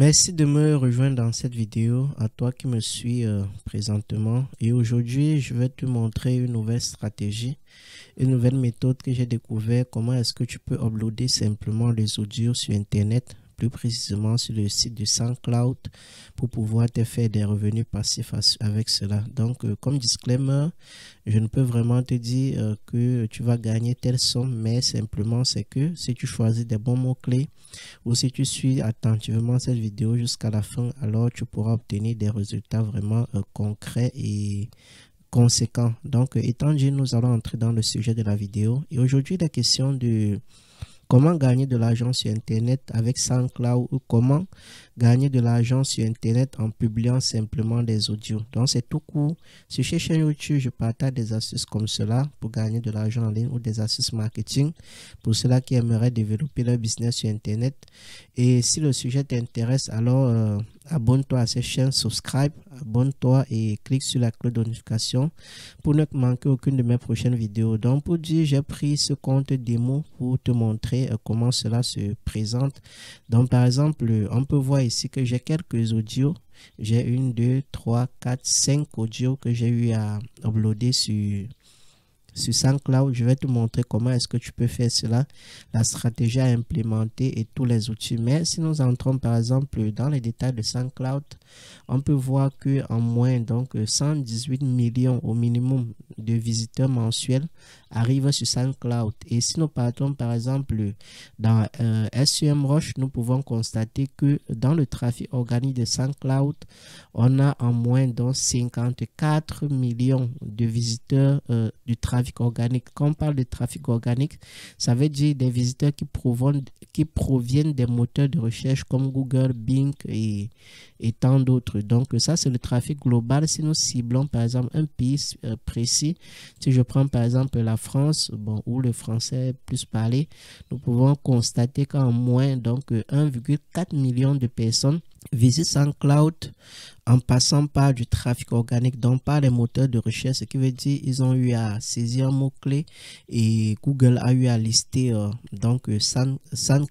Merci de me rejoindre dans cette vidéo, à toi qui me suis euh, présentement. Et aujourd'hui, je vais te montrer une nouvelle stratégie, une nouvelle méthode que j'ai découvert. Comment est-ce que tu peux uploader simplement les audios sur Internet plus précisément sur le site de SoundCloud pour pouvoir te faire des revenus passifs avec cela. Donc, euh, comme disclaimer, je ne peux vraiment te dire euh, que tu vas gagner telle somme, mais simplement c'est que si tu choisis des bons mots-clés ou si tu suis attentivement cette vidéo jusqu'à la fin, alors tu pourras obtenir des résultats vraiment euh, concrets et conséquents. Donc, étant dit, nous allons entrer dans le sujet de la vidéo et aujourd'hui, la question de comment gagner de l'argent sur Internet avec SoundCloud ou comment gagner de l'argent sur Internet en publiant simplement des audios. Donc c'est tout court. Sur chez chaîne YouTube, je partage des astuces comme cela pour gagner de l'argent en ligne ou des astuces marketing pour ceux-là qui aimeraient développer leur business sur Internet. Et si le sujet t'intéresse, alors euh, abonne-toi à cette chaîne, subscribe, abonne-toi et clique sur la cloche de notification pour ne manquer aucune de mes prochaines vidéos. Donc pour dire, j'ai pris ce compte démo pour te montrer euh, comment cela se présente. Donc par exemple, on peut voir ici que j'ai quelques audios. J'ai une, deux, trois, quatre, cinq audios que j'ai eu à uploader sur sur SoundCloud. Je vais te montrer comment est-ce que tu peux faire cela, la stratégie à implémenter et tous les outils. Mais si nous entrons par exemple dans les détails de SoundCloud, on peut voir que en moins donc 118 millions au minimum de visiteurs mensuels arrivent sur SoundCloud. Et si nous partons par exemple dans euh, SUM Roche, nous pouvons constater que dans le trafic organique de SoundCloud, on a en moins donc 54 millions de visiteurs euh, du trafic organique. Quand on parle de trafic organique, ça veut dire des visiteurs qui, qui proviennent des moteurs de recherche comme Google, Bing et, tant d'autres. Donc ça, c'est le trafic global. Si nous ciblons par exemple un pays euh, précis, si je prends par exemple la France, bon, où le français plus parlé, nous pouvons constater qu'en moins donc 1,4 euh, million de personnes visitent cloud en passant par du trafic organique, donc par les moteurs de recherche, ce qui veut dire ils ont eu à saisir un mot-clé et Google a eu à lister euh, donc euh,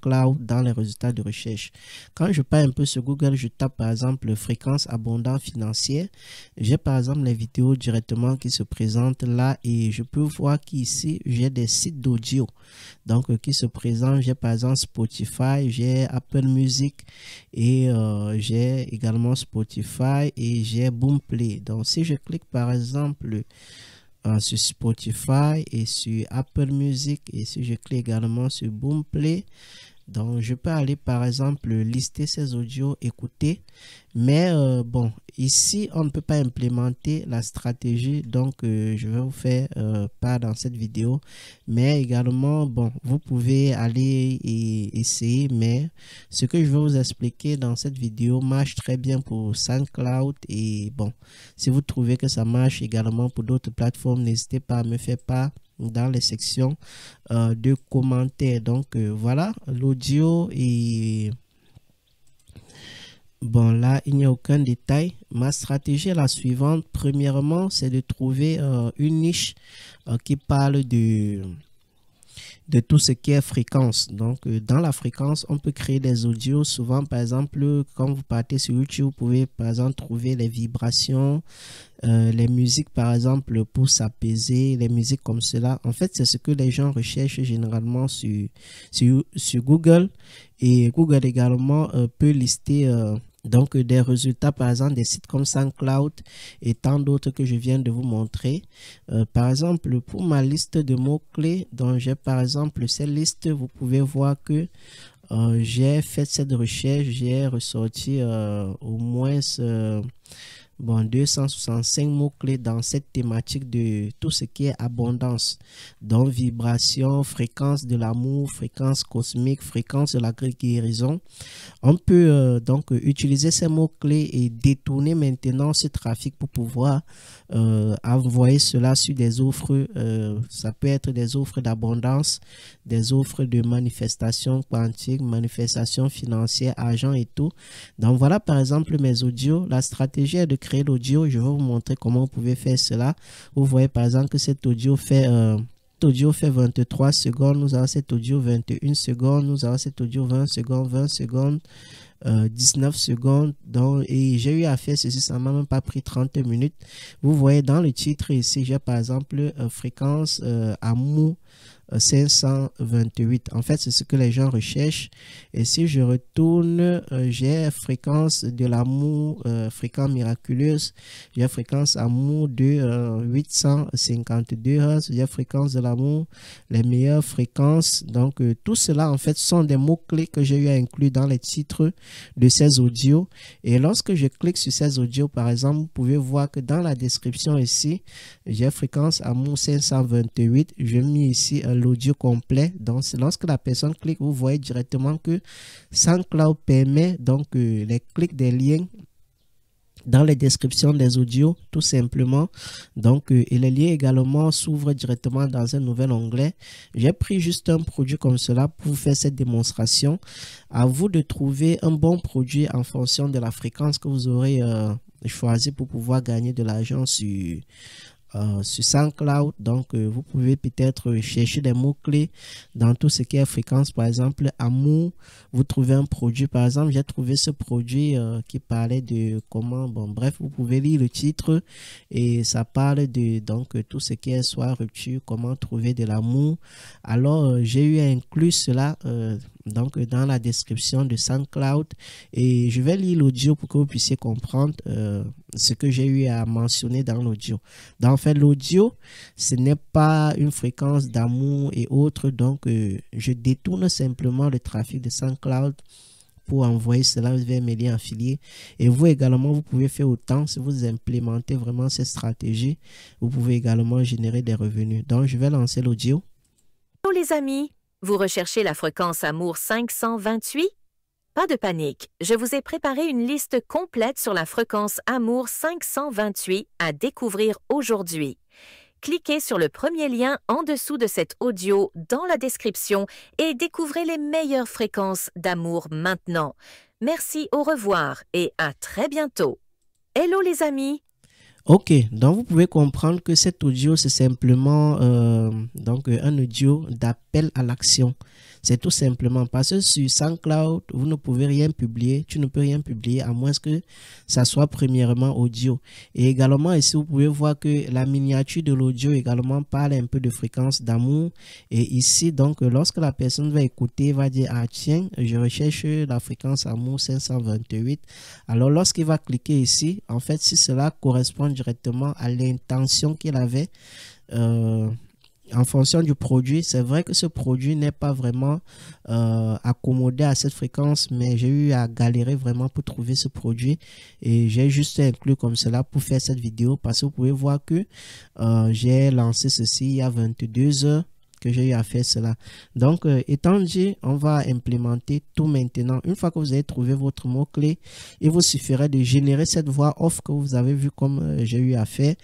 cloud dans les résultats de recherche. Quand je pars un peu sur Google, je tape par exemple fréquence abondant financière. J'ai par exemple les vidéos directement qui se présentent là et je peux voir qu'ici j'ai des sites d'audio donc euh, qui se présentent. J'ai par exemple Spotify, j'ai Apple Music et j'ai également Spotify Spotify et j'ai Boomplay. Donc si je clique par exemple euh, sur Spotify et sur Apple Music et si je clique également sur Boomplay, donc, je peux aller, par exemple, lister ces audios, écouter. Mais euh, bon, ici, on ne peut pas implémenter la stratégie. Donc, euh, je vais vous faire euh, pas dans cette vidéo. Mais également, bon, vous pouvez aller et essayer. Mais ce que je vais vous expliquer dans cette vidéo marche très bien pour SoundCloud. Et bon, si vous trouvez que ça marche également pour d'autres plateformes, n'hésitez pas à me faire part dans les sections euh, de commentaires. Donc euh, voilà, l'audio et Bon là, il n'y a aucun détail. Ma stratégie est la suivante. Premièrement, c'est de trouver euh, une niche qui parle de de tout ce qui est fréquence. Donc, euh, dans la fréquence, on peut créer des audios. Souvent, par exemple, quand vous partez sur YouTube, vous pouvez, par exemple, trouver les vibrations, euh, les musiques, par exemple, pour s'apaiser, les musiques comme cela. En fait, c'est ce que les gens recherchent généralement sur, sur, Google. Et Google également euh, peut lister... Euh, donc, des résultats, par exemple, des sites comme SoundCloud et tant d'autres que je viens de vous montrer. Euh, par exemple, pour ma liste de mots-clés dont j'ai, par exemple, cette liste, vous pouvez voir que euh, j'ai fait cette recherche, j'ai ressorti euh, au moins ce bon, 265 mots-clés dans cette thématique de tout ce qui est abondance. dont vibration, fréquence de l'amour, fréquence cosmique, fréquence de la guérison. On peut euh, donc utiliser ces mots-clés et détourner maintenant ce trafic pour pouvoir euh, envoyer cela sur des offres. Euh, ça peut être des offres d'abondance, des offres de manifestation quantique, manifestation financière, argent et tout. Donc, voilà par exemple mes audios. La stratégie est de l'audio. Je vais vous montrer comment vous pouvez faire cela. Vous voyez par exemple que cet audio fait... Euh, audio fait 23 secondes, nous avons cet audio 21 secondes, nous avons cet audio 20 secondes, 20 secondes, 19 euh, secondes. Donc, et j'ai eu à faire ceci, ça m'a même pas pris 30 minutes. Vous voyez dans le titre ici, j'ai par exemple euh, fréquence amour 528. Euh, en fait, c'est ce que les gens recherchent. Et si je retourne, euh, j'ai fréquence de l'amour, euh, fréquence miraculeuse, j'ai fréquence amour de 852 Hz, j'ai fréquence de l'amour, les meilleures fréquences. Donc, tout cela, en fait, sont des mots-clés que j'ai eu à inclure dans les titres de ces audios. Et lorsque je clique sur ces audios, par exemple, vous pouvez voir que dans la description ici, j'ai fréquence amour 528. Je mets ici un l'audio complet. Donc, lorsque la personne clique, vous voyez directement que SoundCloud permet donc euh, les clics des liens dans les descriptions des audios tout simplement donc euh, et les liens également s'ouvrent directement dans un nouvel onglet j'ai pris juste un produit comme cela pour faire cette démonstration à vous de trouver un bon produit en fonction de la fréquence que vous aurez euh, choisi pour pouvoir gagner de l'argent sur euh, sur SoundCloud. Donc, euh, vous pouvez peut-être chercher des mots-clés dans tout ce qui est fréquence. Par exemple, amour, vous trouvez un produit. Par exemple, j'ai trouvé ce produit euh, qui parlait de comment. Bon, bref, vous pouvez lire le titre et ça parle de donc tout ce qui est soit rupture, comment trouver de l'amour. Alors, j'ai eu inclus cela donc dans la description de SoundCloud et je vais lire l'audio pour que vous puissiez comprendre euh, ce que j'ai eu à mentionner dans l'audio. Dans en fait l'audio, ce n'est pas une fréquence d'amour et autres, donc euh, je détourne simplement le trafic de SoundCloud pour envoyer cela vers mes liens affiliés. Et vous également, vous pouvez faire autant si vous implémentez vraiment cette stratégie. Vous pouvez également générer des revenus. Donc, je vais lancer l'audio. Bonjour les amis, vous recherchez la fréquence Amour 528? Pas de panique, je vous ai préparé une liste complète sur la fréquence Amour 528 à découvrir aujourd'hui. Cliquez sur le premier lien en dessous de cet audio dans la description et découvrez les meilleures fréquences d'amour maintenant. Merci, au revoir et à très bientôt. Hello les amis, Ok, donc vous pouvez comprendre que cet audio, c'est simplement euh, donc un audio d'appel à l'action. C'est tout simplement parce que sur SoundCloud, vous ne pouvez rien publier. Tu ne peux rien publier à moins que ça soit premièrement audio. Et également, ici, vous pouvez voir que la miniature de l'audio également parle un peu de fréquence d'amour. Et ici, donc, lorsque la personne va écouter, va dire, ah tiens, je recherche la fréquence amour 528. Alors, lorsqu'il va cliquer ici, en fait, si cela correspond directement à l'intention qu'il avait, euh, en fonction du produit, c'est vrai que ce produit n'est pas vraiment euh, accommodé à cette fréquence, mais j'ai eu à galérer vraiment pour trouver ce produit et j'ai juste inclus comme cela pour faire cette vidéo parce que vous pouvez voir que euh, j'ai lancé ceci il y a 22 heures que j'ai eu à faire cela. Donc, euh, étant dit, on va implémenter tout maintenant. Une fois que vous avez trouvé votre mot-clé, il vous suffirait de générer cette voix off que vous avez vu comme euh, j'ai eu à faire.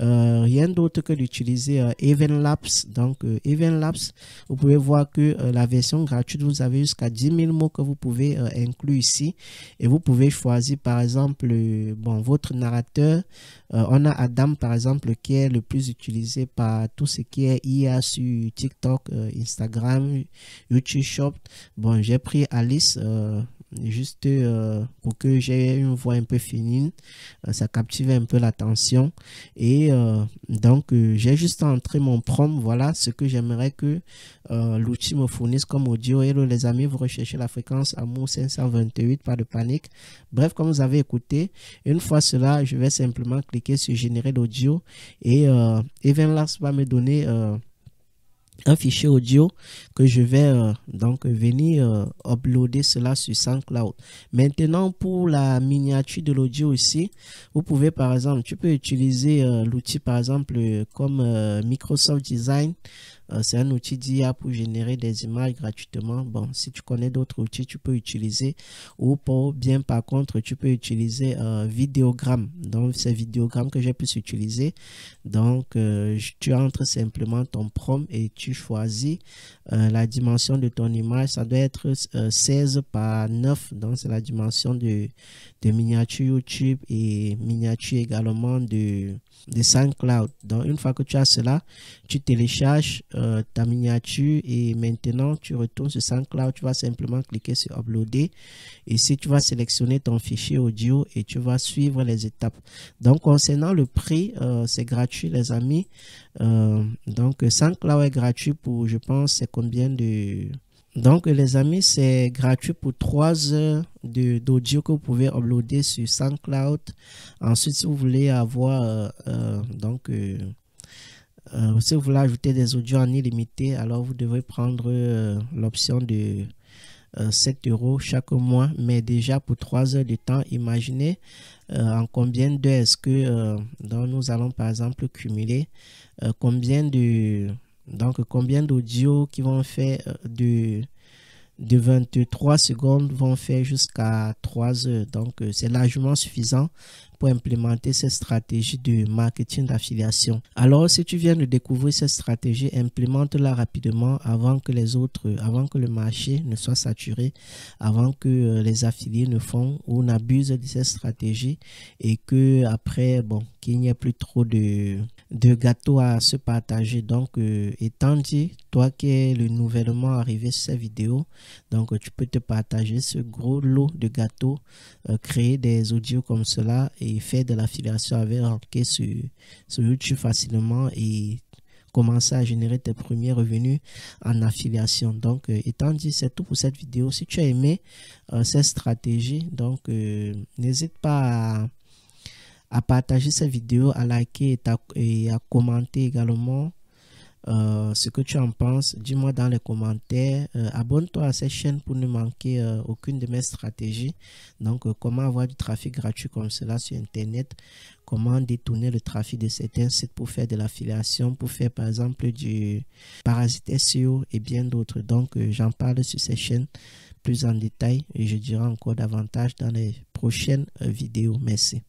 Euh, rien d'autre que d'utiliser EvenLabs. Donc, EvenLabs, vous pouvez voir que la version gratuite, vous avez jusqu'à 10 000 mots que vous pouvez inclure ici. Et vous pouvez choisir, par exemple, bon, votre narrateur. on a Adam, par exemple, qui est le plus utilisé par tout ce qui est IA sur TikTok, euh, Instagram, YouTube Shop. Bon, j'ai pris Alice euh, juste euh, pour que j'ai une voix un peu féminine ça captive un peu l'attention et donc j'ai juste entré mon prompt voilà ce que j'aimerais que l'outil me fournisse comme audio hello les amis vous recherchez la fréquence amour 528 pas de panique bref comme vous avez écouté une fois cela je vais simplement cliquer sur générer l'audio et Evan Lars va me donner un fichier audio que je vais euh, donc venir euh, uploader cela sur SoundCloud. Maintenant, pour la miniature de l'audio aussi, vous pouvez par exemple, tu peux utiliser euh, l'outil par exemple comme Microsoft Design euh, c'est un outil d'IA pour générer des images gratuitement. Bon, si tu connais d'autres outils, tu peux utiliser. Ou pour, bien par contre, tu peux utiliser euh, Vidéogramme. Donc, c'est Vidéogramme que j'ai pu utiliser. Donc, euh, tu entres simplement ton prompt et tu choisis euh, la dimension de ton image. Ça doit être 16 par 9. Donc, c'est la dimension de, de miniature YouTube et miniature également de, de SoundCloud. Donc, une fois que tu as cela, tu télécharges euh, ta miniature et maintenant tu retournes sur SoundCloud, tu vas simplement cliquer sur uploader et tu vas sélectionner ton fichier audio et tu vas suivre les étapes. Donc concernant le prix, euh, c'est gratuit les amis. Euh, donc SoundCloud est gratuit pour je pense c'est combien de... Donc les amis c'est gratuit pour 3 heures d'audio que vous pouvez uploader sur SoundCloud. Ensuite si vous voulez avoir euh, donc euh, si vous voulez ajouter des audios en illimité, alors vous devez prendre euh, l'option de 7 euh, euros chaque mois. Mais déjà pour 3 heures de temps, imaginez en combien d'heures est-ce que donc nous allons par exemple cumuler combien de donc combien d'audios qui vont faire de de 23 secondes vont faire jusqu'à 3 heures. Donc, c'est largement suffisant implémenter cette stratégie de marketing d'affiliation. Alors, si tu viens de découvrir cette stratégie, implémente-la rapidement avant que les autres, avant que le marché ne soit saturé, avant que euh, les affiliés ne font ou n'abusent de cette stratégie et que après, bon, qu'il n'y ait plus trop de, de gâteaux à se partager. Donc, euh, étant dit, toi qui es le nouvellement arrivé sur cette vidéo, donc tu peux te partager ce gros lot de gâteaux, euh, créer des audios comme cela et faire de l'affiliation avec Ranké sur, sur YouTube facilement et commencer à générer tes premiers revenus en affiliation. Donc, euh, étant dit, c'est tout pour cette vidéo. Si tu as aimé euh, cette stratégie, donc euh, n'hésite pas à, partager cette vidéo, à liker et à commenter également. Euh, ce que tu en penses. Dis-moi dans les commentaires. Euh, abonne-toi à cette chaîne pour ne manquer euh, aucune de mes stratégies. Donc, comment avoir du trafic gratuit comme cela sur Internet Comment détourner le trafic de certains sites pour faire de l'affiliation, pour faire par exemple du parasite SEO et bien d'autres. Donc, j'en parle sur cette chaîne plus en détail et je dirai encore davantage dans les prochaines vidéos. Merci.